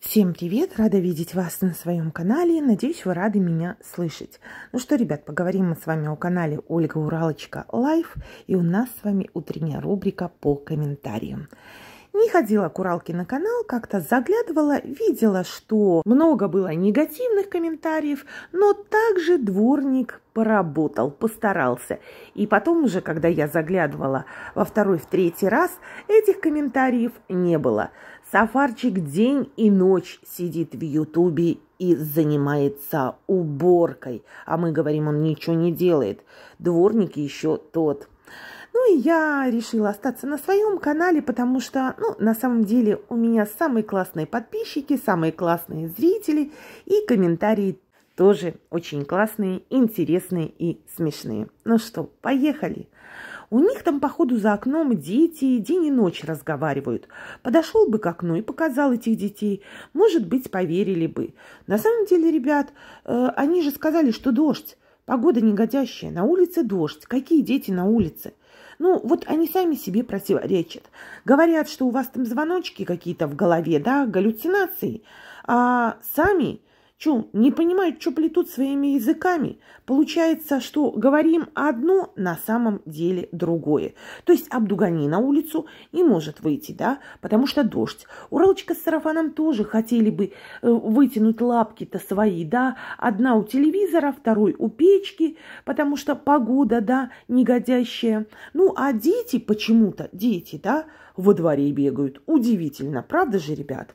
Всем привет! Рада видеть вас на своем канале. Надеюсь, вы рады меня слышать. Ну что, ребят, поговорим мы с вами о канале Ольга Уралочка Лайф. И у нас с вами утренняя рубрика по комментариям не ходила к Уралке на канал, как-то заглядывала, видела, что много было негативных комментариев, но также дворник поработал, постарался. И потом уже, когда я заглядывала во второй, в третий раз, этих комментариев не было. Сафарчик день и ночь сидит в Ютубе и занимается уборкой. А мы говорим, он ничего не делает. Дворник еще тот. Ну и я решила остаться на своем канале, потому что, ну, на самом деле у меня самые классные подписчики, самые классные зрители и комментарии тоже очень классные, интересные и смешные. Ну что, поехали! У них там, походу, за окном дети день и ночь разговаривают. Подошел бы к окну и показал этих детей. Может быть, поверили бы. На самом деле, ребят, э, они же сказали, что дождь. Погода негодящая, на улице дождь. Какие дети на улице? Ну, вот они сами себе противоречат. Говорят, что у вас там звоночки какие-то в голове, да, галлюцинации, а сами что? не понимают, что плетут своими языками. Получается, что говорим одно, на самом деле другое. То есть Абдугани на улицу не может выйти, да, потому что дождь. Уралочка с сарафаном тоже хотели бы э, вытянуть лапки-то свои, да. Одна у телевизора, второй у печки, потому что погода, да, негодящая. Ну, а дети почему-то, дети, да, во дворе бегают. Удивительно, правда же, ребят?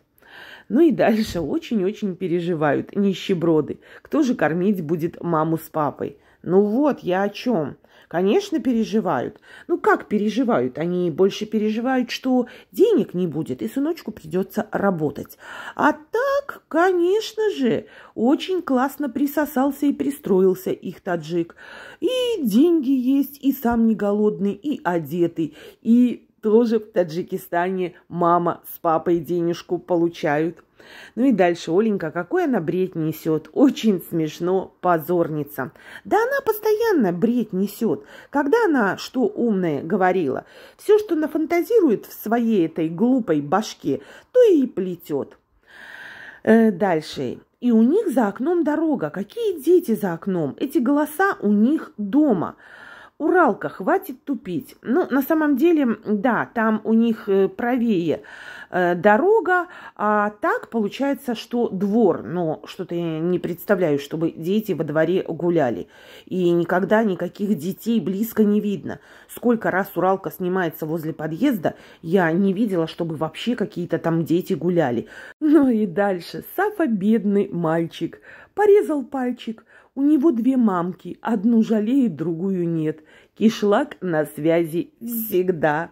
Ну и дальше очень-очень переживают нищеброды. Кто же кормить будет маму с папой? Ну вот, я о чем. Конечно, переживают. Ну как переживают? Они больше переживают, что денег не будет, и сыночку придется работать. А так, конечно же, очень классно присосался и пристроился их таджик. И деньги есть, и сам не голодный, и одетый, и тоже в Таджикистане мама с папой денежку получают. Ну и дальше Оленька, какой она бред несет. Очень смешно, позорница. Да она постоянно бред несет. Когда она что умное говорила? Все, что нафантазирует в своей этой глупой башке, то и плетет. Э, дальше. И у них за окном дорога. Какие дети за окном? Эти голоса у них дома. Уралка, хватит тупить. Ну, на самом деле, да, там у них э, правее э, дорога, а так получается, что двор, но что-то я не представляю, чтобы дети во дворе гуляли. И никогда никаких детей близко не видно. Сколько раз Уралка снимается возле подъезда, я не видела, чтобы вообще какие-то там дети гуляли. Ну и дальше. Сафа бедный мальчик. Порезал пальчик – у него две мамки, одну жалеет, другую нет. Кишлак на связи всегда.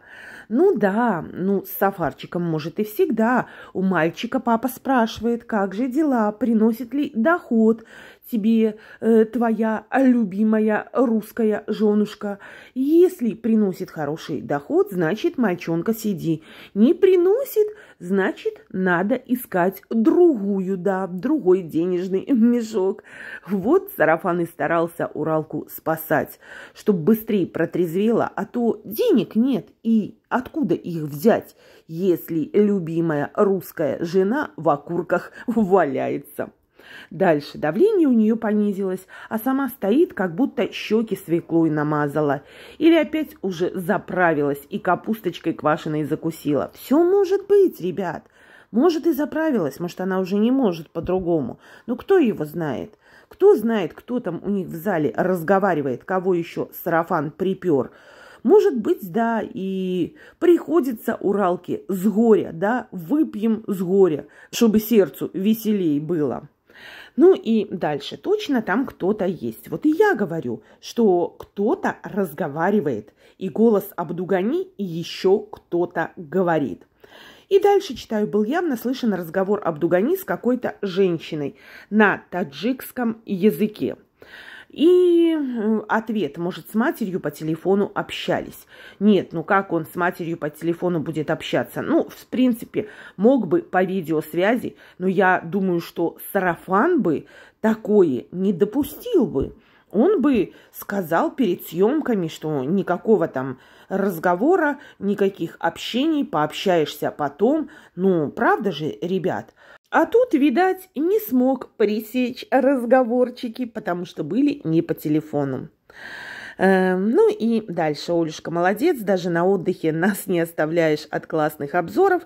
Ну да, ну с Сафарчиком, может, и всегда. У мальчика папа спрашивает, как же дела, приносит ли доход тебе э, твоя любимая русская женушка. Если приносит хороший доход, значит, мальчонка сиди. Не приносит, значит, надо искать другую, да, другой денежный мешок. Вот Сарафан и старался Уралку спасать, чтобы быстрее протрезвела, а то денег нет и откуда их взять, если любимая русская жена в окурках валяется. Дальше давление у нее понизилось, а сама стоит, как будто щеки свеклой намазала. Или опять уже заправилась и капусточкой квашеной закусила. Все может быть, ребят. Может, и заправилась, может, она уже не может по-другому. Но кто его знает? Кто знает, кто там у них в зале разговаривает, кого еще сарафан припер? Может быть, да, и приходится уралки с горя, да, выпьем с горя, чтобы сердцу веселей было. Ну и дальше. Точно там кто-то есть. Вот и я говорю, что кто-то разговаривает. И голос Абдугани, и еще кто-то говорит. И дальше читаю, был явно слышен разговор Абдугани с какой-то женщиной на таджикском языке. И ответ, может, с матерью по телефону общались. Нет, ну как он с матерью по телефону будет общаться? Ну, в принципе, мог бы по видеосвязи, но я думаю, что сарафан бы такое не допустил бы. Он бы сказал перед съемками, что никакого там разговора, никаких общений, пообщаешься потом. Ну, правда же, ребят? А тут, видать, не смог пресечь разговорчики, потому что были не по телефону. Эм, ну и дальше, Олюшка, молодец, даже на отдыхе нас не оставляешь от классных обзоров.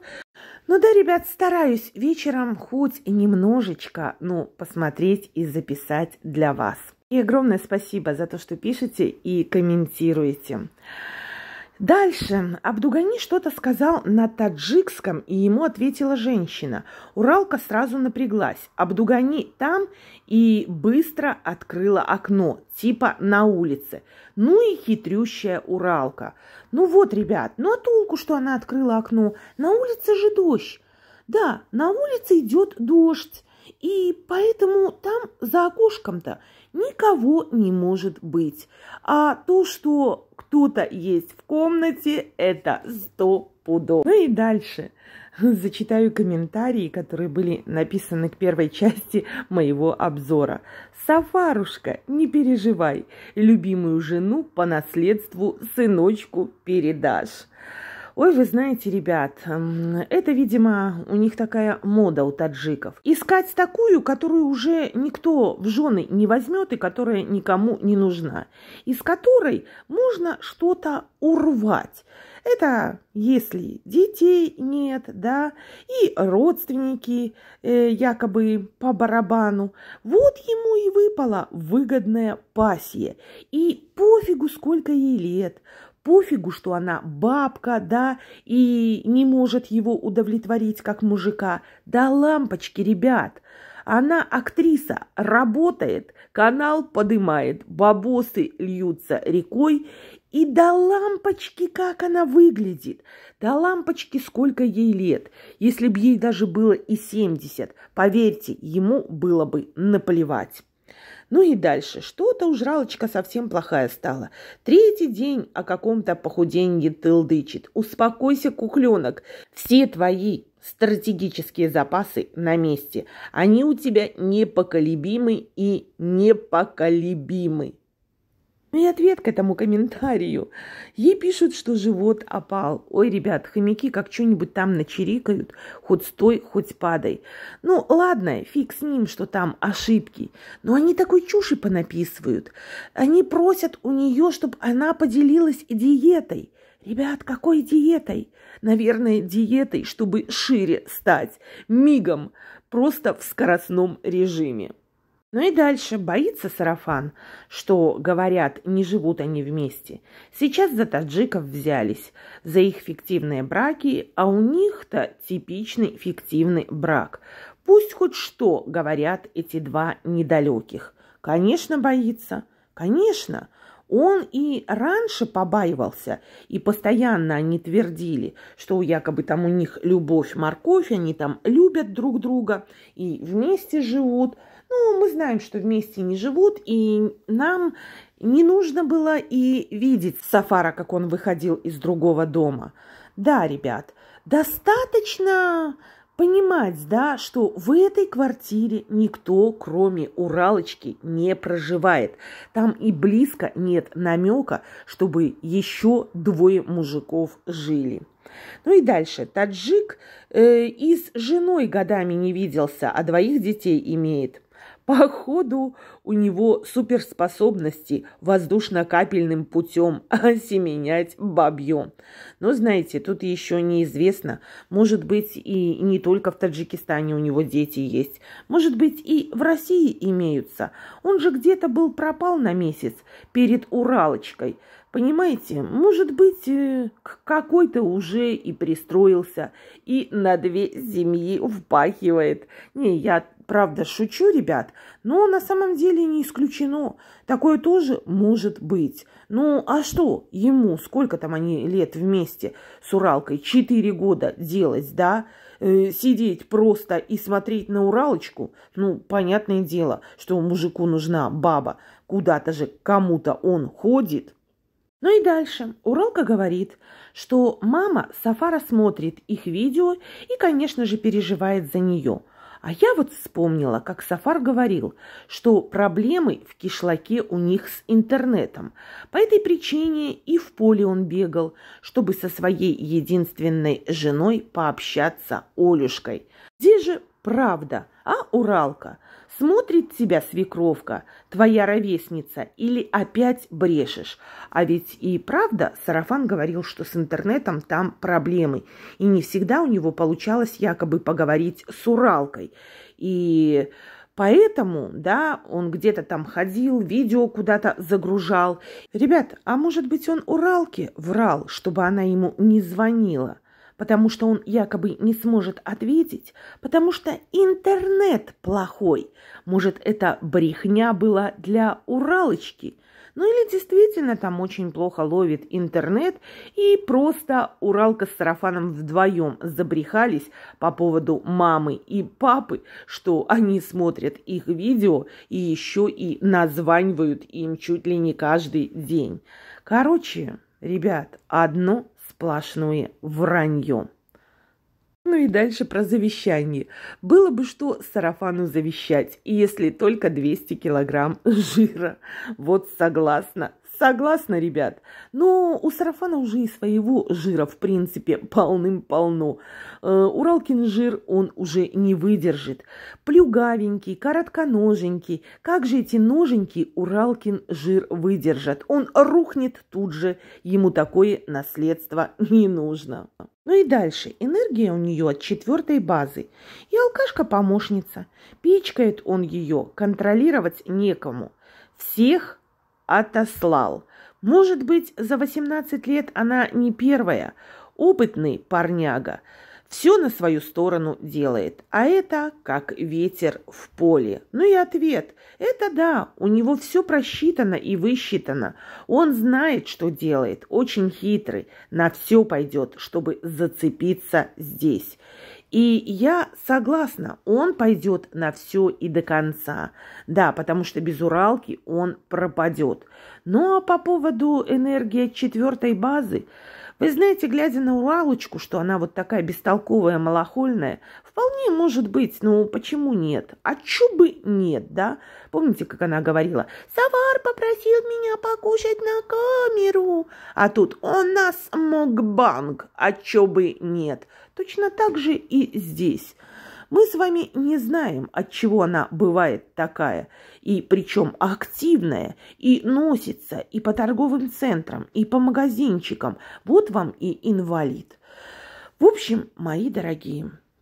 Ну да, ребят, стараюсь вечером хоть немножечко, ну, посмотреть и записать для вас. И огромное спасибо за то, что пишете и комментируете. Дальше. Абдугани что-то сказал на таджикском, и ему ответила женщина. Уралка сразу напряглась. Абдугани там и быстро открыла окно, типа на улице. Ну и хитрющая Уралка. Ну вот, ребят, ну а толку, что она открыла окно? На улице же дождь. Да, на улице идет дождь и поэтому там за окошком-то никого не может быть. А то, что кто-то есть в комнате, это сто пудов. Ну и дальше зачитаю комментарии, которые были написаны к первой части моего обзора. Сафарушка, не переживай, любимую жену по наследству сыночку передашь. Ой, вы знаете, ребят, эм, это, видимо, у них такая мода у таджиков. Искать такую, которую уже никто в жены не возьмет и которая никому не нужна. Из которой можно что-то урвать. Это если детей нет, да, и родственники э, якобы по барабану. Вот ему и выпало выгодное пасье. И пофигу, сколько ей лет, пофигу, что она бабка, да, и не может его удовлетворить как мужика. Да лампочки, ребят. Она актриса, работает, канал подымает, бабосы льются рекой. И до лампочки, как она выглядит, до лампочки, сколько ей лет. Если бы ей даже было и 70, поверьте, ему было бы наплевать. Ну и дальше. Что-то у жралочка совсем плохая стала. Третий день о каком-то похудении тылдычит. Успокойся, кукленок. Все твои стратегические запасы на месте. Они у тебя непоколебимы и непоколебимы. Ну и ответ к этому комментарию. Ей пишут, что живот опал. Ой, ребят, хомяки как что-нибудь там начерикают. Хоть стой, хоть падай. Ну, ладно, фиг с ним, что там ошибки. Но они такой чуши понаписывают. Они просят у нее, чтобы она поделилась диетой. Ребят, какой диетой? Наверное, диетой, чтобы шире стать. Мигом. Просто в скоростном режиме. Ну и дальше боится сарафан, что, говорят, не живут они вместе. Сейчас за таджиков взялись, за их фиктивные браки, а у них-то типичный фиктивный брак. Пусть хоть что, говорят эти два недалеких. Конечно, боится. Конечно. Он и раньше побаивался, и постоянно они твердили, что якобы там у них любовь-морковь, они там любят друг друга и вместе живут – ну, мы знаем, что вместе не живут, и нам не нужно было и видеть Сафара, как он выходил из другого дома. Да, ребят, достаточно понимать, да, что в этой квартире никто, кроме Уралочки, не проживает. Там и близко нет намека, чтобы еще двое мужиков жили. Ну и дальше. Таджик э, и с женой годами не виделся, а двоих детей имеет – Походу, у него суперспособности воздушно-капельным путем осеменять бабье. Но, знаете, тут еще неизвестно. Может быть, и не только в Таджикистане у него дети есть. Может быть, и в России имеются. Он же где-то был пропал на месяц перед Уралочкой. Понимаете, может быть, э, к какой-то уже и пристроился, и на две земли впахивает. Не, я правда шучу, ребят, но на самом деле не исключено. Такое тоже может быть. Ну, а что ему, сколько там они лет вместе с Уралкой? Четыре года делать, да? Э, сидеть просто и смотреть на Уралочку? Ну, понятное дело, что мужику нужна баба. Куда-то же кому-то он ходит. Ну и дальше. Уралка говорит, что мама Сафара смотрит их видео и, конечно же, переживает за нее. А я вот вспомнила, как Сафар говорил, что проблемы в кишлаке у них с интернетом. По этой причине и в поле он бегал, чтобы со своей единственной женой пообщаться Олюшкой. Где же правда, а Уралка? Смотрит тебя свекровка, твоя ровесница, или опять брешешь. А ведь и правда Сарафан говорил, что с интернетом там проблемы. И не всегда у него получалось якобы поговорить с Уралкой. И Поэтому, да, он где-то там ходил, видео куда-то загружал. Ребят, а может быть он Уралке врал, чтобы она ему не звонила? потому что он якобы не сможет ответить, потому что интернет плохой. Может, это брехня была для Уралочки? Ну или действительно там очень плохо ловит интернет, и просто Уралка с Сарафаном вдвоем забрехались по поводу мамы и папы, что они смотрят их видео и еще и названивают им чуть ли не каждый день. Короче, ребят, одно сплошное вранье. Ну и дальше про завещание. Было бы что сарафану завещать, если только 200 килограмм жира. Вот согласна, Согласна, ребят. Но у сарафана уже и своего жира, в принципе, полным-полно. Э, Уралкин жир он уже не выдержит. Плюгавенький, коротконоженький. Как же эти ноженьки Уралкин жир выдержат? Он рухнет тут же. Ему такое наследство не нужно. Ну и дальше. Энергия у нее от четвертой базы. И алкашка-помощница. Пичкает он ее, контролировать некому. Всех отослал. Может быть, за 18 лет она не первая. Опытный парняга. Все на свою сторону делает, а это как ветер в поле. Ну и ответ. Это да, у него все просчитано и высчитано. Он знает, что делает, очень хитрый. На все пойдет, чтобы зацепиться здесь. И я согласна, он пойдет на все и до конца. Да, потому что без Уралки он пропадет. Ну а по поводу энергии четвертой базы, вы знаете, глядя на Уралочку, что она вот такая бестолковая, малохольная, вполне может быть, ну почему нет? А чубы нет, да? Помните, как она говорила? «Савар попросил меня покушать на камеру». А тут «Он нас мукбанг, а чубы нет?» Точно так же и здесь. Мы с вами не знаем, от чего она бывает такая, и причем активная, и носится, и по торговым центрам, и по магазинчикам. Вот вам и инвалид. В общем, мои дорогие,